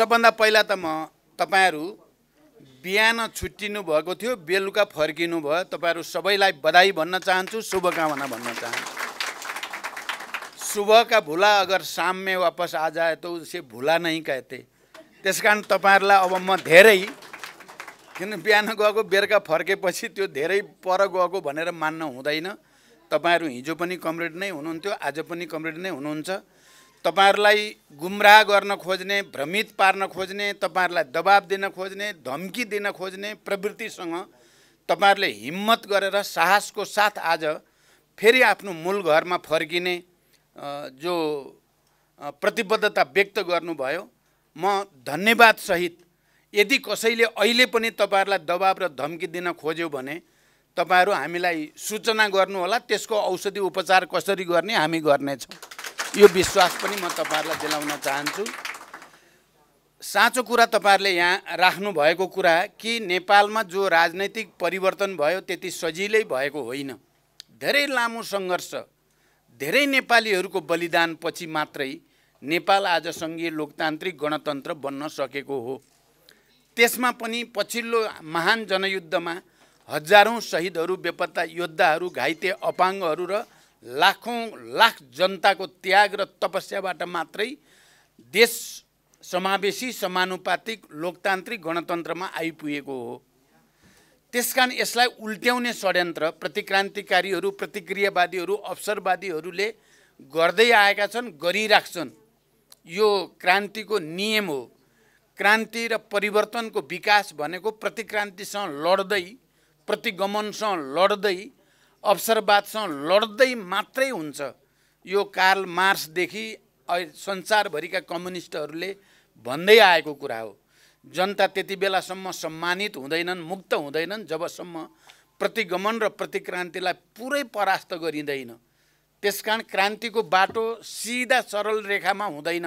सबभन्दा पहिला त म तपाईँहरू बिहान छुट्टिनु भएको थियो बेलुका फर्किनु भयो तपाईँहरू सबैलाई बधाई भन्न चाहन्छु शुभकामना भन्न चाहन्छु शुभका भुला अगर शाम वापस आ जाए त उसे भुला नहीं कहते त्यस कारण तपाईँहरूलाई अब म धेरै किन बिहान गएको बेलुका फर्केपछि त्यो धेरै पर गएको भनेर मान्न हुँदैन तपाईँहरू हिजो पनि कमरेड नै हुनुहुन्थ्यो आज पनि कमरेड नै हुनुहुन्छ तपाईँहरूलाई गुमराह गर्न खोज्ने भ्रमित पार्न खोज्ने तपाईँहरूलाई दबाब दिन खोज्ने धम्की दिन खोज्ने प्रवृत्तिसँग तपाईँहरूले हिम्मत गरेर साहसको साथ आज फेरि आफ्नो मूल घरमा फर्किने जो प्रतिबद्धता व्यक्त गर्नुभयो म धन्यवादसहित यदि कसैले अहिले पनि तपाईँहरूलाई दबाब र धम्की दिन खोज्यो भने तपाईँहरू हामीलाई सूचना गर्नुहोला त्यसको औषधि उपचार कसरी गर्ने हामी गर्नेछौँ यो विश्वास पनि म तपाईँहरूलाई दिलाउन चाहन्छु साँचो कुरा तपाईँहरूले यहाँ राख्नुभएको कुरा कि नेपालमा जो राजनैतिक परिवर्तन भयो त्यति सजिलै भएको होइन धेरै लामो सङ्घर्ष धेरै नेपालीहरूको बलिदानपछि मात्रै नेपाल आज सङ्घीय लोकतान्त्रिक गणतन्त्र बन्न सकेको हो त्यसमा पनि पछिल्लो महान जनयुद्धमा हजारौँ शहीदहरू बेपत्ता योद्धाहरू घाइते अपाङ्गहरू र लाखौँ लाख जनताको त्याग र तपस्याबाट मात्रै देश समावेशी समानुपातिक लोकतान्त्रिक गणतन्त्रमा आइपुगेको हो त्यसकारण यसलाई उल्ट्याउने षड्यन्त्र प्रतिक्रान्तिकारीहरू प्रतिक्रियावादीहरू अवसरवादीहरूले गर्दै आएका छन् गरिराख्छन् यो क्रान्तिको नियम हो क्रान्ति र परिवर्तनको विकास भनेको प्रतिक्रान्तिसँग लड्दै प्रतिगमनसँग लड्दै अवसरवादसँग लड्दै मात्रै हुन्छ यो कार्ल मार्सदेखि संसारभरिका कम्युनिस्टहरूले भन्दै आएको कुरा हो जनता त्यति बेलासम्म सम्मानित हुँदैनन् मुक्त हुँदैनन् जबसम्म प्रतिगमन र प्रतिक्रान्तिलाई पुरै परास्त गरिँदैन त्यसकारण क्रान्तिको बाटो सिधा सरल रेखामा हुँदैन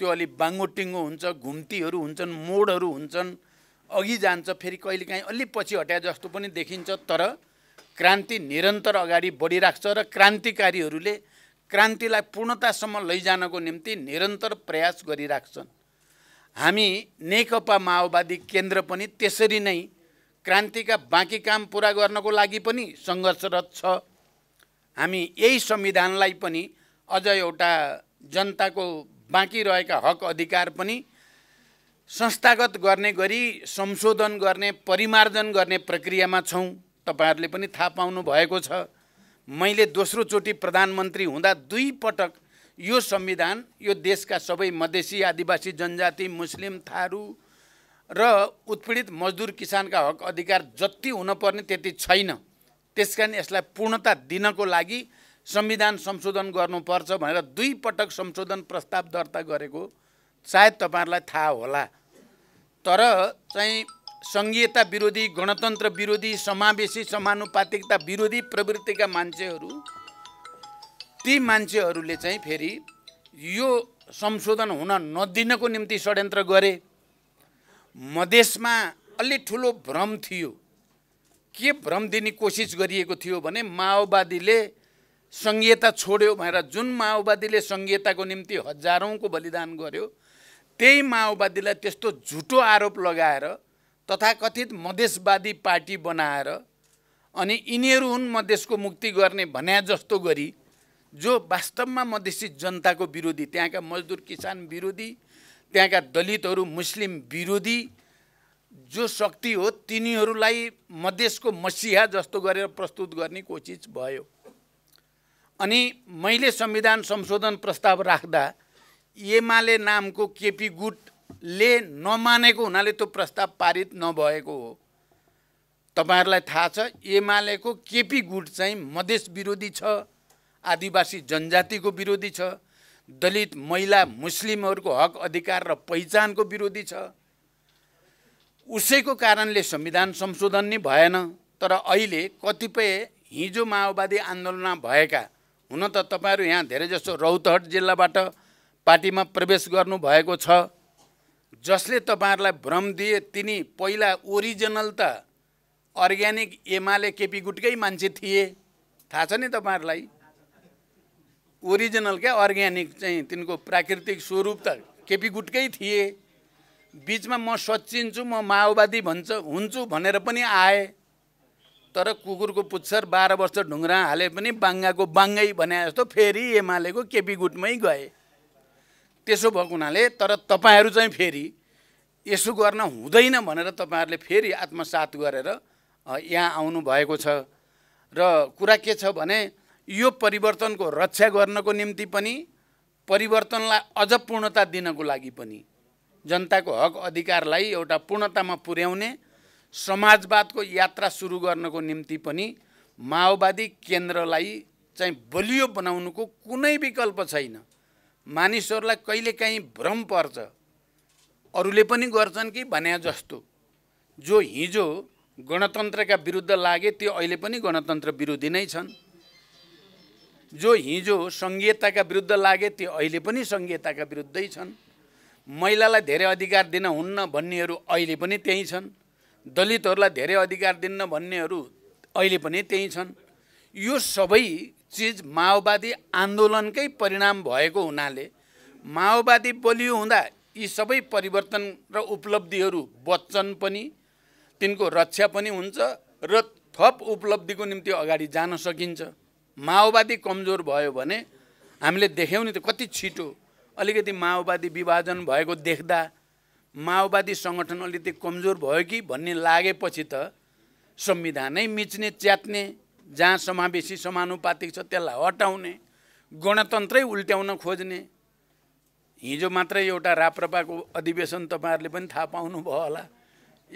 त्यो अलि बाङ्गोटिङ्गो हुन्छ घुम्तीहरू हुन्छन् मोडहरू हुन्छन् अघि जान्छ फेरि कहिलेकाहीँ अलि पछि हट्या जस्तो पनि देखिन्छ तर क्रान्ति निरन्तर अगाडि बढिराख्छ र क्रान्तिकारीहरूले क्रान्तिलाई पूर्णतासम्म लैजानको निम्ति निरन्तर प्रयास गरिराख्छन् हामी नेकपा माओवादी केन्द्र पनि त्यसरी नै क्रान्तिका बाँकी काम पुरा गर्नको लागि पनि सङ्घर्षरत छ हामी यही संविधानलाई पनि अझ एउटा जनताको बाँकी रहेका हक अधिकार पनि संस्थागत गर्ने गरी संशोधन गर्ने परिमार्जन गर्ने प्रक्रियामा छौँ तपाईँहरूले पनि थाहा पाउनु भएको छ मैले दोस्रोचोटि प्रधानमन्त्री हुँदा दुई पटक यो संविधान यो देशका सबै मधेसी आदिवासी जनजाति मुस्लिम थारू र उत्पीडित मजदुर किसानका हक अधिकार जति हुनपर्ने त्यति छैन त्यस कारण यसलाई पूर्णता दिनको लागि संविधान संशोधन गर्नुपर्छ भनेर दुई पटक संशोधन प्रस्ताव दर्ता गरेको सायद तपाईँहरूलाई थाहा होला तर चाहिँ सङ्घीयता विरोधी गणतन्त्र विरोधी समावेशी समानुपातिकता विरोधी प्रवृत्तिका मान्छेहरू ती मान्छेहरूले चाहिँ फेरि यो संशोधन हुन नदिनको निम्ति षड्यन्त्र गरे मधेसमा अलि ठुलो भ्रम थियो के भ्रम दिने कोसिस गरिएको थियो भने माओवादीले सङ्घीयता छोड्यो भनेर जुन माओवादीले सङ्घीयताको निम्ति हजारौँको बलिदान गर्यो त्यही माओवादीलाई त्यस्तो झुटो आरोप लगाएर तथाकथित मधेसवादी पार्टी बनाएर अनि यिनीहरू हुन् मधेसको मुक्ति गर्ने भन्या जस्तो गरी जो वास्तवमा मधेसी जनताको विरोधी त्यहाँका मजदुर किसान विरोधी त्यहाँका दलितहरू मुस्लिम विरोधी जो शक्ति हो तिनीहरूलाई मधेसको मसिहा जस्तो गरेर प्रस्तुत गर्ने कोसिस भयो अनि मैले संविधान संशोधन प्रस्ताव राख्दा एमाले नामको केपी गुट ले नमानेको हुनाले त्यो प्रस्ताव पारित नभएको हो तपाईँहरूलाई थाहा छ एमालेको केपी गुट चाहिँ मधेस विरोधी छ आदिवासी जनजातिको विरोधी छ दलित महिला मुस्लिमहरूको हक अधिकार र पहिचानको विरोधी छ उसैको कारणले संविधान संशोधन नै भएन तर अहिले कतिपय हिजो माओवादी आन्दोलनमा भएका हुन त तपाईँहरू यहाँ धेरैजसो रौतहट जिल्लाबाट पार्टीमा प्रवेश गर्नुभएको छ जसले तपाईँहरूलाई भ्रम दिए तिनी पहिला ओरिजिनल त अर्ग्यानिक एमाले केपी गुटकै मान्छे थिए थाहा छ नि तपाईँहरूलाई ओरिजिनल क्या अर्ग्यानिक चाहिँ तिनको प्राकृतिक स्वरूप त केपी गुटकै थिए बिचमा म सचिन्छु म माओवादी भन्छ हुन्छु भनेर पनि आए तर कुकुरको पुच्छर बाह्र वर्ष ढुङ्ग्रा हाले पनि बाङ्गाको बाङ्गै भने जस्तो फेरि एमालेको केपी गुटमै गए त्यसो भएको हुनाले तर तपाईँहरू चाहिँ फेरि यसो गर्न हुँदैन भनेर तपाईँहरूले फेरि आत्मसात गरेर यहाँ आउनुभएको छ र कुरा के छ भने यो परिवर्तनको रक्षा गर्नको निम्ति पनि परिवर्तनलाई अझ पूर्णता दिनको लागि पनि जनताको हक अधिकारलाई एउटा पूर्णतामा पुर्याउने समाजवादको यात्रा सुरु गर्नको निम्ति पनि माओवादी केन्द्रलाई चाहिँ बलियो बनाउनुको कुनै विकल्प छैन मानिसहरूलाई कहिलेकाहीँ भ्रम पर्छ अरूले पनि गर्छन् कि भने जस्तो जो हिजो गणतन्त्रका विरुद्ध लागे त्यो अहिले पनि गणतन्त्र विरोधी नै छन् जो हिजो सङ्घीयताका विरुद्ध लागे त्यो अहिले पनि सङ्घीयताका विरुद्धै छन् महिलालाई धेरै अधिकार दिन हुन्न भन्नेहरू अहिले पनि त्यही छन् दलितहरूलाई धेरै अधिकार दिन्न भन्नेहरू अहिले पनि त्यही छन् यो सबै चिज माओवादी आन्दोलनकै परिणाम भएको हुनाले माओवादी बलियो हुँदा यी सबै परिवर्तन र उपलब्धिहरू बच्चन पनि तिनको रक्षा पनि हुन्छ र थप उपलब्धिको निम्ति अगाडि जान सकिन्छ माओवादी कमजोर भयो भने हामीले देख्यौँ नि त कति छिटो अलिकति माओवादी विभाजन भएको देख्दा माओवादी सङ्गठन अलिकति कमजोर भयो कि भन्ने लागेपछि त संविधानै मिच्ने च्यात्ने जहाँ समावेशी समानुपातिक छ त्यसलाई हटाउने गणतन्त्रै उल्ट्याउन खोज्ने हिजो मात्रै एउटा राप्रपाको अधिवेशन तपाईँहरूले पनि थाहा पाउनुभयो होला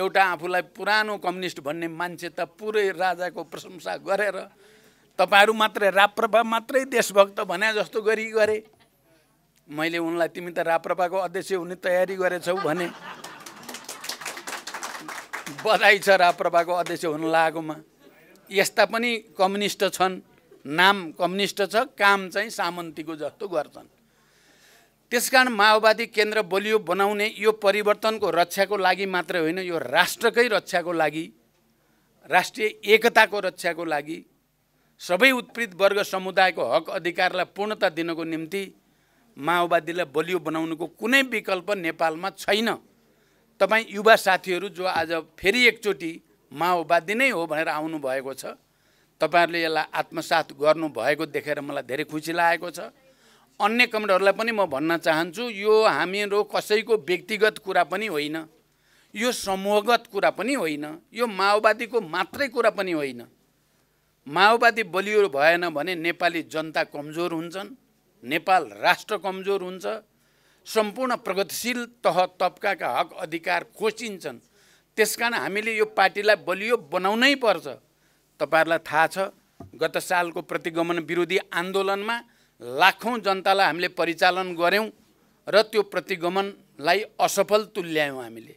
एउटा आफूलाई पुरानो कम्युनिस्ट भन्ने मान्छे त पुरै राजाको प्रशंसा गरेर तपाईँहरू मात्रै राप्रपा मात्रै देशभक्त भने जस्तो गरी गरे मैले उनलाई तिमी त राप्रपाको अध्यक्ष हुने तयारी गरेछौ भने बधाई छ राप्रपाको अध्यक्ष हुन लागेकोमा यस्ता पनि कम्युनिस्ट छन् नाम कम्युनिस्ट छ काम चाहिँ सामन्तीको जस्तो गर्छन् त्यसकारण माओवादी केन्द्र बलियो बनाउने यो परिवर्तनको रक्षाको लागि मात्र होइन यो राष्ट्रकै रक्षाको लागि राष्ट्रिय एकताको रक्षाको लागि सबै उत्पीडित वर्ग समुदायको हक अधिकारलाई पूर्णता दिनको निम्ति माओवादीलाई बलियो बनाउनुको कुनै विकल्प नेपालमा छैन तपाईँ युवा साथीहरू जो आज फेरि एकचोटि माओवादी नै हो भनेर आउनुभएको छ तपाईँहरूले यसलाई आत्मसात गर्नुभएको देखेर मलाई धेरै खुसी लागेको छ अन्य कमेन्टहरूलाई पनि म भन्न चाहन्छु यो हामीहरू कसैको व्यक्तिगत कुरा पनि होइन यो समूहगत कुरा पनि होइन यो माओवादीको मात्रै कुरा पनि होइन माओवादी बलियो भएन भने नेपाली जनता कमजोर हुन्छन् नेपाल राष्ट्र कमजोर हुन्छ सम्पूर्ण प्रगतिशील तह तब्काका हक अधिकार खोसिन्छन् त्यस कारण हामीले यो पार्टीलाई बलियो बनाउनै पर्छ तपाईँहरूलाई थाहा छ गत सालको प्रतिगमन विरोधी आन्दोलनमा लाखौँ जनतालाई हामीले परिचालन गऱ्यौँ र त्यो प्रतिगमनलाई असफल तुल्यायौँ हामीले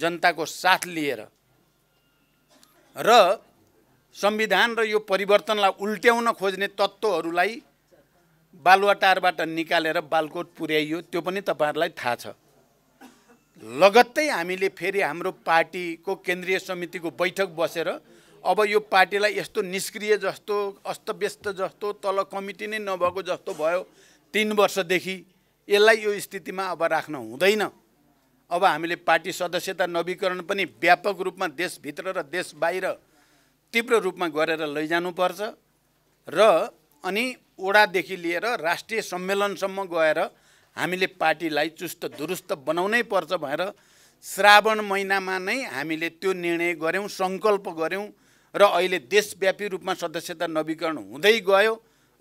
जनताको साथ लिएर र संविधान र यो परिवर्तनलाई उल्ट्याउन खोज्ने तत्त्वहरूलाई बालुवाटारबाट निकालेर बालकोट पुर्याइयो त्यो पनि तपाईँहरूलाई थाहा छ लगत्तै हामीले फेरि हाम्रो पार्टीको केन्द्रीय समितिको बैठक बसेर अब यो पार्टीलाई यस्तो निष्क्रिय जस्तो अस्तव्यस्त जस्तो तल कमिटी नै नभएको जस्तो भयो तिन वर्षदेखि यसलाई यो स्थितिमा अब राख्न हुँदैन अब हामीले पार्टी सदस्यता नवीकरण पनि व्यापक रूपमा देशभित्र र देश बाहिर तीव्र रूपमा गरेर लैजानुपर्छ र अनि ओडादेखि लिएर राष्ट्रिय सम्मेलनसम्म गएर हामीले पार्टीलाई चुस्त दुरुस्त बनाउनै पर्छ भनेर श्रावण महिनामा नै हामीले त्यो निर्णय गऱ्यौँ सङ्कल्प गऱ्यौँ र अहिले देशव्यापी रूपमा सदस्यता नवीकरण हुँदै गयो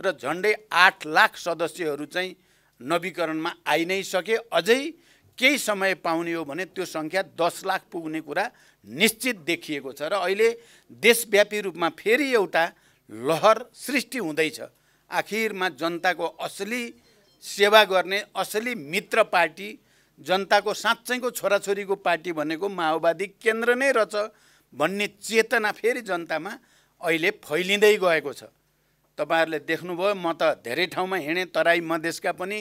र झन्डै आठ लाख सदस्यहरू चाहिँ नवीकरणमा आइ नै सके अझै केही समय पाउने हो भने त्यो सङ्ख्या दस लाख पुग्ने कुरा निश्चित देखिएको छ र अहिले देशव्यापी रूपमा फेरि एउटा लहर सृष्टि हुँदैछ आखिरमा जनताको असली सेवा गर्ने असली मित्र पार्टी जनताको साँच्चैको छोराछोरीको पार्टी भनेको माओवादी केन्द्र नै रहेछ भन्ने चेतना फेरि जनतामा अहिले फैलिँदै गएको छ तपाईँहरूले देख्नुभयो म त धेरै ठाउँमा हिँडेँ तराई मधेसका पनि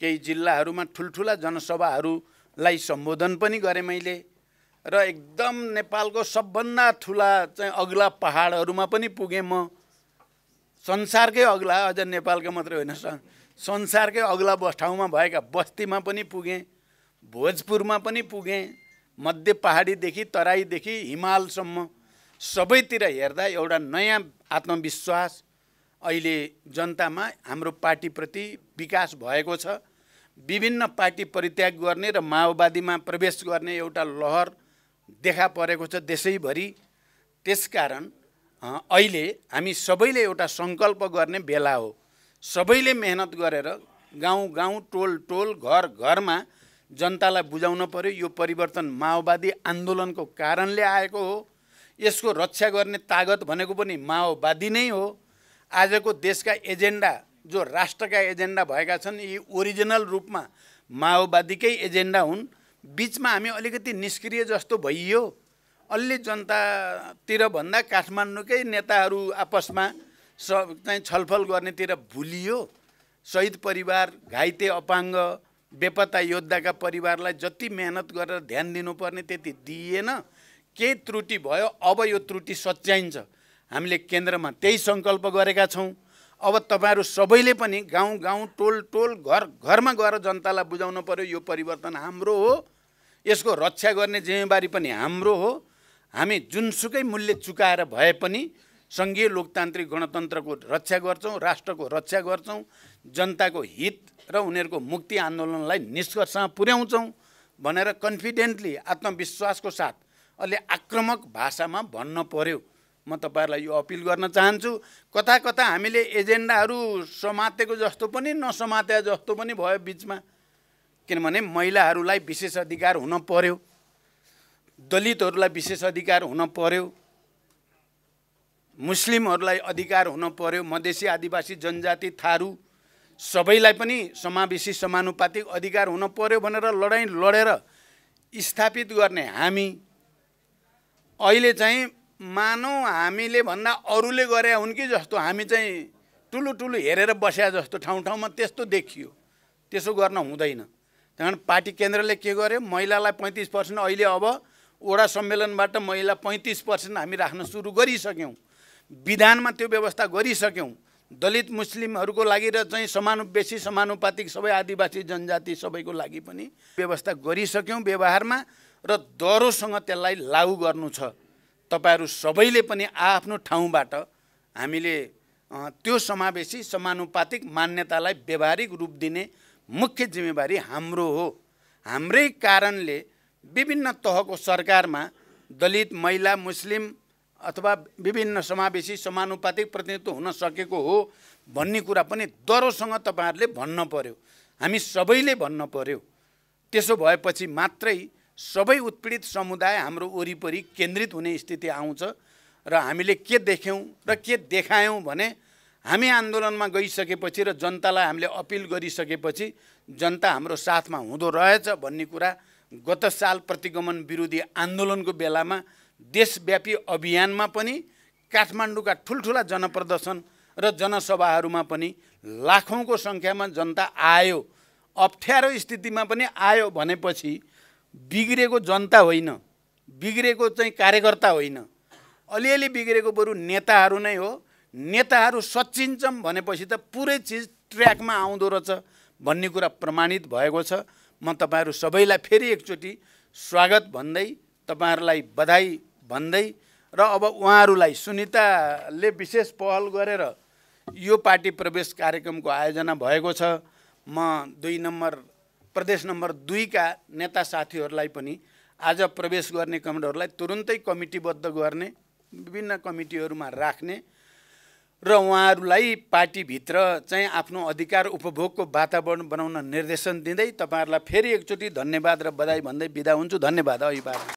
केही जिल्लाहरूमा ठुल्ठुला जनसभाहरूलाई सम्बोधन पनि गरेँ मैले र एकदम नेपालको सबभन्दा ठुला चाहिँ अग्ला पहाडहरूमा पनि पुगेँ म संसारकै अग्ला अझ नेपालकै मात्रै होइन संसारकै अग्ला बस ठाउँमा भएका बस्तीमा पनि पुगेँ भोजपुरमा पनि पुगेँ मध्य पहाडीदेखि तराईदेखि हिमालसम्म सबैतिर हेर्दा एउटा नयाँ आत्मविश्वास अहिले जनतामा हाम्रो पार्टीप्रति विकास भएको छ विभिन्न पार्टी परित्याग गर्ने र माओवादीमा प्रवेश गर्ने एउटा लहर देखा परेको छ देशैभरि त्यसकारण अहिले हामी सबैले एउटा सङ्कल्प गर्ने बेला हो सबैले मेहनत गरेर गाउँ गाउँ टोल टोल घर घरमा जनतालाई बुझाउन पर्यो यो परिवर्तन माओवादी आन्दोलनको कारणले आएको हो यसको रक्षा गर्ने तागत भनेको पनि माओवादी नै हो आजको देशका एजेन्डा जो राष्ट्रका एजेन्डा भएका छन् यी ओरिजिनल रूपमा माओवादीकै एजेन्डा हुन् बिचमा हामी अलिकति निष्क्रिय जस्तो भइयो अलि जनतातिर भन्दा काठमाडौँकै नेताहरू आपसमा स चाहिँ छलफल गर्नेतिर भुलियो शहीद परिवार घाइते अपाङ्ग बेपत्ता योद्धाका परिवारलाई जति मेहनत गरेर ध्यान दिनुपर्ने त्यति दिइएन केही त्रुटि भयो अब यो त्रुटि सच्याइन्छ हामीले केन्द्रमा त्यही सङ्कल्प गरेका छौँ अब तपाईँहरू सबैले पनि गाउँ गाउँ टोल टोल घर घरमा गएर जनतालाई बुझाउनु पऱ्यो यो परिवर्तन हाम्रो हो यसको रक्षा गर्ने जिम्मेवारी पनि हाम्रो हो हामी जुनसुकै मूल्य चुकाएर भए पनि सङ्घीय लोकतान्त्रिक गणतन्त्रको रक्षा गर्छौँ राष्ट्रको रक्षा गर्छौँ जनताको हित र उनीहरूको मुक्ति आन्दोलनलाई निष्कर्षमा पुर्याउँछौँ भनेर कन्फिडेन्टली आत्मविश्वासको साथ अलि आक्रमक भाषामा भन्न पर्यो म तपाईँहरूलाई यो अपिल गर्न चाहन्छु कता कता हामीले एजेन्डाहरू समातेको जस्तो पनि नसमाते जस्तो पनि भयो बिचमा किनभने महिलाहरूलाई विशेष अधिकार हुन पर्यो दलितहरूलाई विशेष अधिकार हुन पर्यो मुस्लिमहरूलाई अधिकार हुन पर्यो मधेसी आदिवासी जनजाति थारू सबैलाई पनि समावेशी समानुपातिक अधिकार हुन पर्यो भनेर लडाइँ लडेर स्थापित गर्ने हामी अहिले चाहिँ मानौँ हामीले भन्दा अरूले गरे हुन् कि जस्तो हामी चाहिँ ठुलो ठुलो हेरेर बस्या जस्तो ठाउँ ठाउँमा त्यस्तो देखियो त्यसो गर्न हुँदैन त्यहाँ पार्टी केन्द्रले के गर्यो महिलालाई पैँतिस पर्सेन्ट अहिले अब वडा सम्मेलनबाट महिला पैँतिस पर्सेन्ट हामी राख्न सुरु गरिसक्यौँ विधानमा त्यो व्यवस्था गरिसक्यौँ दलित मुस्लिमहरूको लागि र चाहिँ समानुवेशी समानुपातिक सबै आदिवासी जनजाति सबैको लागि पनि व्यवस्था गरिसक्यौँ व्यवहारमा र दह्रोसँग त्यसलाई लागु गर्नु छ तपाईँहरू सबैले पनि आआफ्नो ठाउँबाट हामीले त्यो समावेशी समानुपातिक मान्यतालाई व्यवहारिक रूप दिने मुख्य जिम्मेवारी हाम्रो हो हाम्रै कारणले विभिन्न तहको सरकारमा दलित महिला मुस्लिम अथवा विभिन्न समावेशी समानुपातिक प्रतिनिधित्व हुन सकेको हो भन्ने कुरा पनि दरोसँग तपाईँहरूले भन्न पर्यो हामी सबैले भन्न पर्यो त्यसो भएपछि मात्रै सबै उत्पीडित समुदाय हाम्रो वरिपरि केन्द्रित हुने स्थिति आउँछ र हामीले के देख्यौँ र के देखायौँ भने हामी आन्दोलनमा गइसकेपछि र जनतालाई हामीले अपिल गरिसकेपछि जनता हाम्रो साथमा हुँदो रहेछ भन्ने कुरा गत साल प्रतिगमन विरोधी आन्दोलनको बेलामा देशव्यापी अभियानमा पनि काठमाडौँका ठुल्ठुला जनप्रदर्शन र जनसभाहरूमा पनि लाखौँको सङ्ख्यामा जनता आयो अप्ठ्यारो स्थितिमा पनि आयो भनेपछि बिग्रेको जनता होइन बिग्रेको चाहिँ कार्यकर्ता होइन अलिअलि बिग्रेको बरु नेताहरू नै हो नेताहरू सचिन्छौँ भनेपछि त पुरै चिज ट्र्याकमा आउँदो रहेछ भन्ने कुरा प्रमाणित भएको छ म तपाईँहरू सबैलाई फेरि एकचोटि स्वागत भन्दै तपाईँहरूलाई बधाई भन्दै र अब उहाँहरूलाई सुनिताले विशेष पहल गरेर यो पार्टी प्रवेश कार्यक्रमको आयोजना भएको छ म दुई नम्बर प्रदेश नम्बर दुईका नेता साथीहरूलाई पनि आज प्रवेश गर्ने कमिटीहरूलाई तुरुन्तै कमिटीबद्ध गर्ने विभिन्न कमिटीहरूमा राख्ने र उहाँहरूलाई पार्टीभित्र चाहिँ आफ्नो अधिकार उपभोगको वातावरण बनाउन निर्देशन दिँदै तपाईँहरूलाई फेरि एकचोटि धन्यवाद र बधाई भन्दै बिदा हुन्छु धन्यवाद अभिवादन